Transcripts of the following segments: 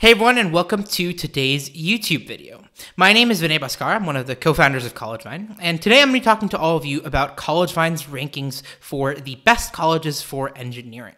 Hey everyone and welcome to today's YouTube video. My name is Vinay Bhaskar, I'm one of the co-founders of CollegeVine, and today I'm going to be talking to all of you about CollegeVine's rankings for the best colleges for engineering.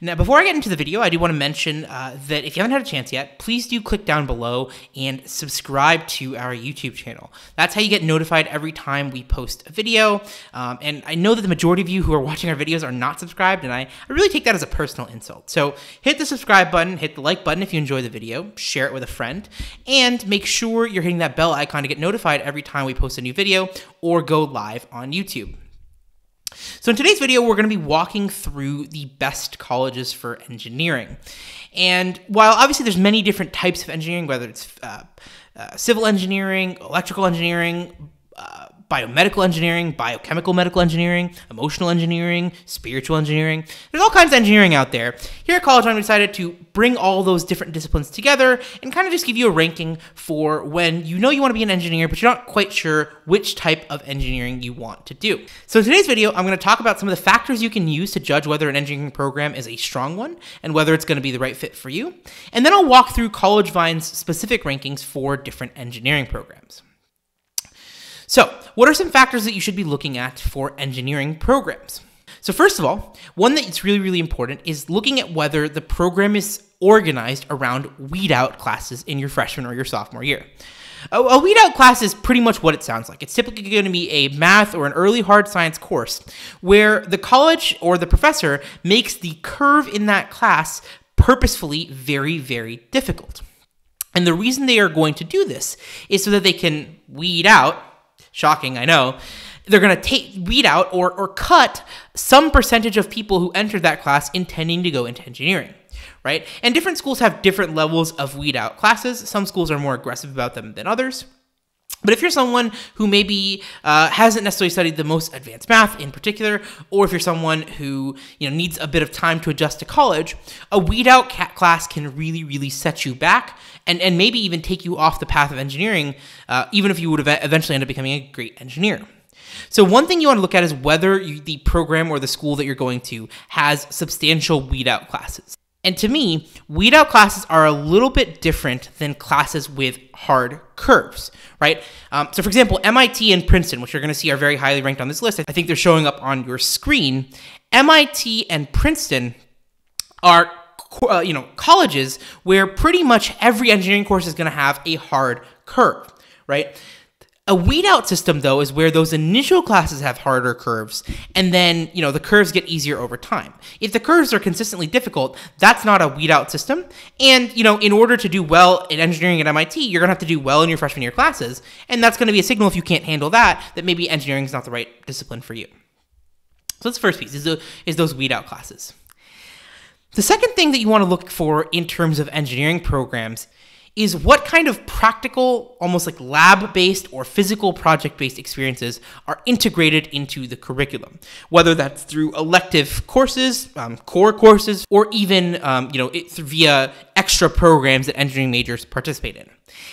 Now, before I get into the video, I do want to mention uh, that if you haven't had a chance yet, please do click down below and subscribe to our YouTube channel. That's how you get notified every time we post a video. Um, and I know that the majority of you who are watching our videos are not subscribed, and I, I really take that as a personal insult. So hit the subscribe button, hit the like button if you enjoy the video, share it with a friend, and make sure you're hitting that bell icon to get notified every time we post a new video or go live on YouTube. So in today's video, we're going to be walking through the best colleges for engineering. And while obviously there's many different types of engineering, whether it's uh, uh, civil engineering, electrical engineering, uh, biomedical engineering, biochemical medical engineering, emotional engineering, spiritual engineering. There's all kinds of engineering out there. Here at College Run, we decided to bring all those different disciplines together and kind of just give you a ranking for when you know you want to be an engineer, but you're not quite sure which type of engineering you want to do. So in today's video, I'm going to talk about some of the factors you can use to judge whether an engineering program is a strong one and whether it's going to be the right fit for you. And then I'll walk through College Vine's specific rankings for different engineering programs. So, what are some factors that you should be looking at for engineering programs? So, first of all, one that's really, really important is looking at whether the program is organized around weed out classes in your freshman or your sophomore year. A, a weed out class is pretty much what it sounds like. It's typically going to be a math or an early hard science course where the college or the professor makes the curve in that class purposefully very, very difficult. And the reason they are going to do this is so that they can weed out Shocking, I know. They're going to take weed out or, or cut some percentage of people who entered that class intending to go into engineering right? And different schools have different levels of weed out classes. Some schools are more aggressive about them than others. But if you're someone who maybe uh, hasn't necessarily studied the most advanced math in particular, or if you're someone who you know needs a bit of time to adjust to college, a weed out class can really, really set you back, and and maybe even take you off the path of engineering, uh, even if you would eventually end up becoming a great engineer. So one thing you want to look at is whether you, the program or the school that you're going to has substantial weed out classes. And to me, weed out classes are a little bit different than classes with hard curves, right? Um, so, for example, MIT and Princeton, which you're going to see are very highly ranked on this list, I think they're showing up on your screen. MIT and Princeton are uh, you know colleges where pretty much every engineering course is going to have a hard curve, right? A weed out system, though, is where those initial classes have harder curves, and then, you know, the curves get easier over time. If the curves are consistently difficult, that's not a weed out system. And, you know, in order to do well in engineering at MIT, you're going to have to do well in your freshman year classes. And that's going to be a signal if you can't handle that, that maybe engineering is not the right discipline for you. So that's the first piece, is, the, is those weed out classes. The second thing that you want to look for in terms of engineering programs is what kind of practical, almost like lab based or physical project based experiences are integrated into the curriculum, whether that's through elective courses, um, core courses, or even um, you know it's via extra programs that engineering majors participate in.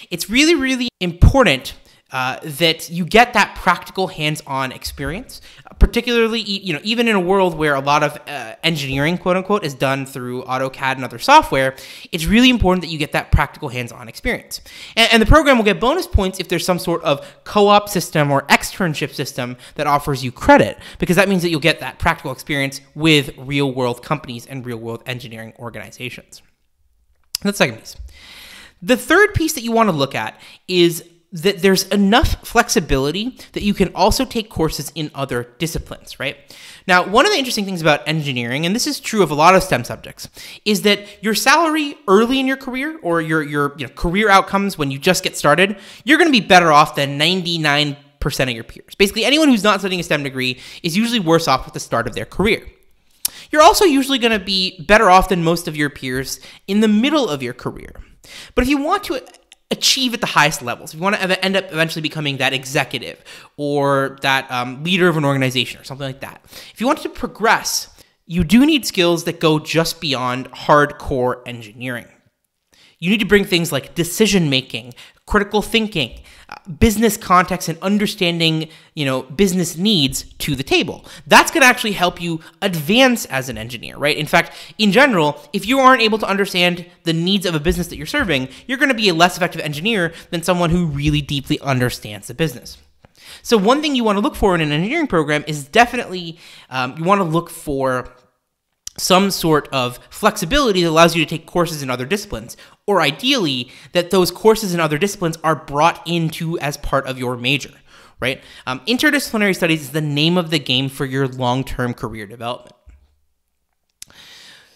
It's really, really important uh, that you get that practical hands-on experience particularly you know even in a world where a lot of uh, engineering quote unquote is done through AutoCAD and other software it's really important that you get that practical hands-on experience and, and, the program will get bonus points if there's some sort of co-op system or externship system that offers you credit because that means that you'll get that practical experience with real world companies and real world engineering organizations that's the second piece the third piece that you want to look at is that there's enough flexibility that you can also take courses in other disciplines, right? Now, one of the interesting things about engineering, and this is true of a lot of STEM subjects, is that your salary early in your career or your your you know, career outcomes when you just get started, you're going to be better off than 99% of your peers. Basically, anyone who's not studying a STEM degree is usually worse off at the start of their career. You're also usually going to be better off than most of your peers in the middle of your career. But if you want to achieve at the highest levels, if you want to end up eventually becoming that executive or that um, leader of an organization or something like that, if you want to progress, you do need skills that go just beyond hardcore engineering. You need to bring things like decision making, critical thinking, uh, business context and understanding, you know, business needs to the table. That's going to actually help you advance as an engineer, right? In fact, in general, if you aren't able to understand the needs of a business that you're serving, you're going to be a less effective engineer than someone who really deeply understands the business. So one thing you want to look for in an engineering program is definitely um, you want to look for some sort of flexibility that allows you to take courses in other disciplines, or ideally, that those courses in other disciplines are brought into as part of your major, right? Um, interdisciplinary studies is the name of the game for your long term career development.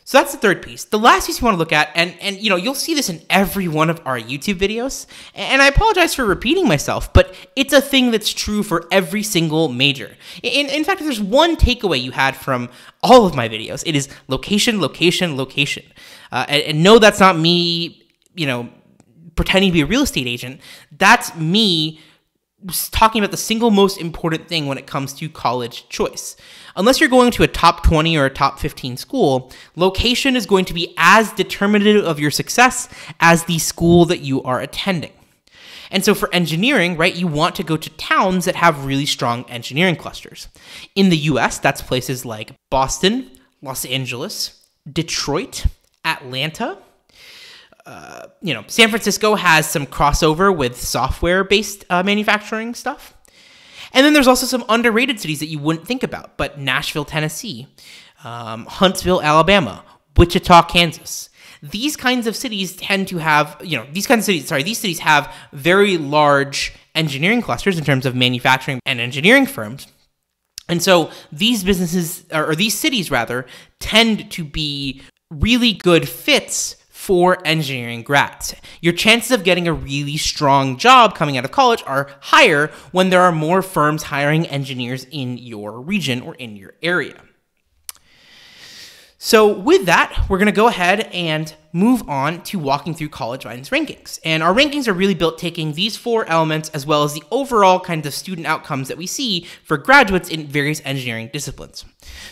So that's the third piece. The last piece you want to look at, and and you know you'll see this in every one of our YouTube videos. And I apologize for repeating myself, but it's a thing that's true for every single major. In in fact, if there's one takeaway you had from all of my videos, it is location, location, location. Uh, and, and no, that's not me. You know, pretending to be a real estate agent. That's me talking about the single most important thing when it comes to college choice. Unless you're going to a top 20 or a top 15 school, location is going to be as determinative of your success as the school that you are attending. And so for engineering, right, you want to go to towns that have really strong engineering clusters. In the US, that's places like Boston, Los Angeles, Detroit, Atlanta, uh, you know, San Francisco has some crossover with software based uh, manufacturing stuff. And then there's also some underrated cities that you wouldn't think about, but Nashville, Tennessee, um, Huntsville, Alabama, Wichita, Kansas. These kinds of cities tend to have, you know, these kinds of cities, sorry, these cities have very large engineering clusters in terms of manufacturing and engineering firms. And so these businesses, or these cities rather, tend to be really good fits for engineering grads. Your chances of getting a really strong job coming out of college are higher when there are more firms hiring engineers in your region or in your area. So with that, we're going to go ahead and move on to walking through College Vine's rankings. And our rankings are really built taking these four elements as well as the overall kind of student outcomes that we see for graduates in various engineering disciplines.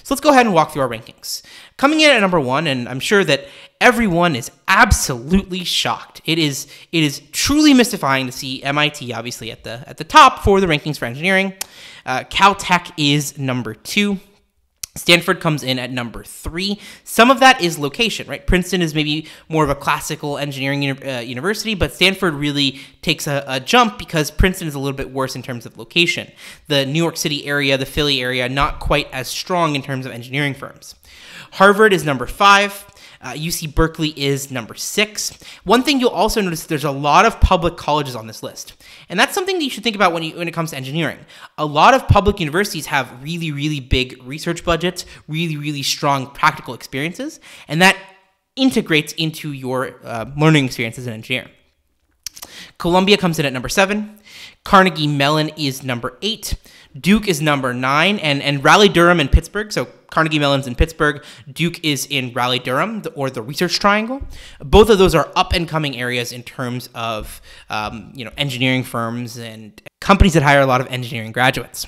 So let's go ahead and walk through our rankings. Coming in at number one, and I'm sure that everyone is absolutely shocked. It is it is truly mystifying to see MIT obviously at the at the top for the rankings for engineering. Uh, Caltech is number two. Stanford comes in at number three. Some of that is location, right? Princeton is maybe more of a classical engineering uh, university, but Stanford really takes a, a, jump because Princeton is a little bit worse in terms of location. The New York City area, the Philly area, not quite as strong in terms of engineering firms. Harvard is number five. Uh, UC Berkeley is number six. One thing you'll also notice there's a lot of public colleges on this list, and that's something that you should think about when you when it comes to engineering. A lot of public universities have really really big research budgets, really really strong practical experiences, and that integrates into your uh, learning experience as an engineer. Columbia comes in at number seven. Carnegie Mellon is number eight. Duke is number nine, and, and Raleigh Durham and Pittsburgh, so Carnegie Mellon's in Pittsburgh. Duke is in Raleigh Durham or the Research Triangle. Both of those are up and coming areas in terms of um, you know engineering firms and companies that hire a lot of engineering graduates.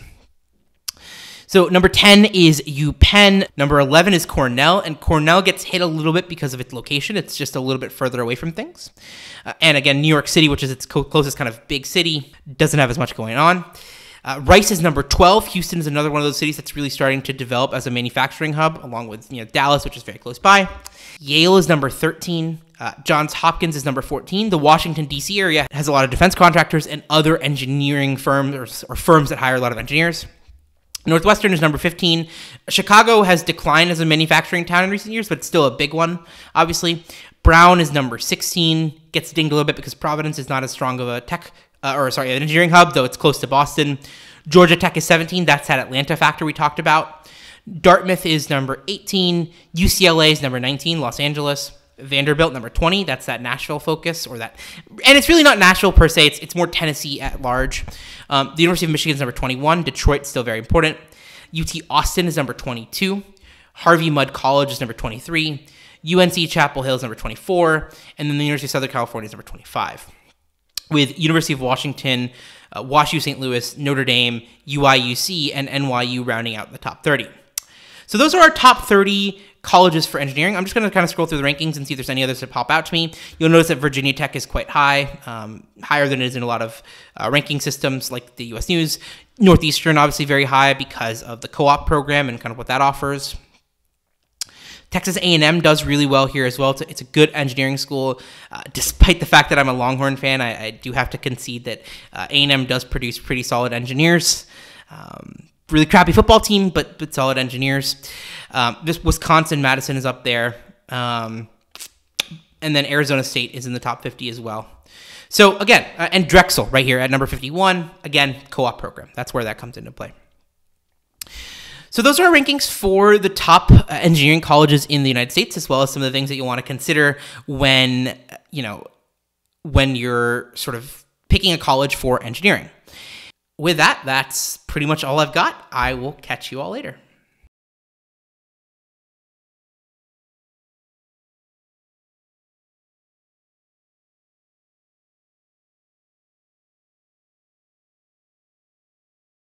So number 10 is UPenn. Number 11 is Cornell. And Cornell gets hit a little bit because of its location. It's just a little bit further away from things. Uh, and again, New York City, which is its closest kind of big city, doesn't have as much going on. Uh, Rice is number 12. Houston is another one of those cities that's really starting to develop as a manufacturing hub, along with you know Dallas, which is very close by. Yale is number 13. Uh, Johns Hopkins is number 14. The Washington, D.C. area has a lot of defense contractors and other engineering firms or, or firms that hire a lot of engineers. Northwestern is number 15. Chicago has declined as a manufacturing town in recent years, but it's still a big one, obviously. Brown is number 16, gets dinged a little bit because Providence is not as strong of a tech uh, or sorry, an engineering hub, though it's close to Boston. Georgia Tech is 17. That's that Atlanta factor we talked about. Dartmouth is number 18. UCLA is number 19. Los Angeles. Vanderbilt number 20. That's that Nashville focus or that. And it's really not Nashville per se. It's, it's more Tennessee at large. Um, the University of Michigan is number 21. Detroit still very important. UT Austin is number 22. Harvey Mudd College is number 23. UNC Chapel Hill is number 24. And then the University of Southern California is number 25 with University of Washington, uh, WashU St. Louis, Notre Dame, UIUC, and NYU rounding out the top 30. So those are our top 30 colleges for engineering. I'm just going to kind of scroll through the rankings and see if there's any others that pop out to me. You'll notice that Virginia Tech is quite high, um, higher than it is in a lot of uh, ranking systems like the US News. Northeastern, obviously, very high because of the co op program and kind of what that offers. Texas A&M does really well here as well. It's a, good engineering school. Uh, despite the fact that I'm a Longhorn fan, I, I do have to concede that uh, A&M does produce pretty solid engineers. Um, really crappy football team, but but solid engineers. Um, this Wisconsin Madison is up there, um, and then Arizona State is in the top 50 as well. So again, uh, and Drexel right here at number 51. Again, co-op program. That's where that comes into play. So those are our rankings for the top uh, engineering colleges in the United States, as well as some of the things that you want to consider when uh, you know when you're sort of picking a college for engineering. With that, that's pretty much all I've got. I will catch you all later.